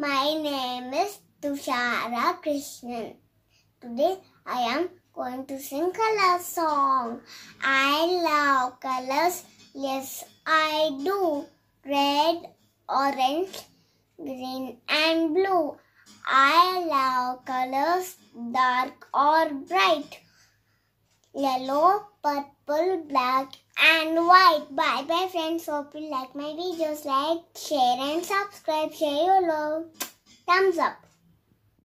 My name is Tushara Krishnan. Today I am going to sing color song. I love colors. Yes, I do. Red, orange, green and blue. I love colors dark or bright yellow, purple, black and white. Bye bye friends. Hope you like my videos. Like, share and subscribe. Share your love. Thumbs up.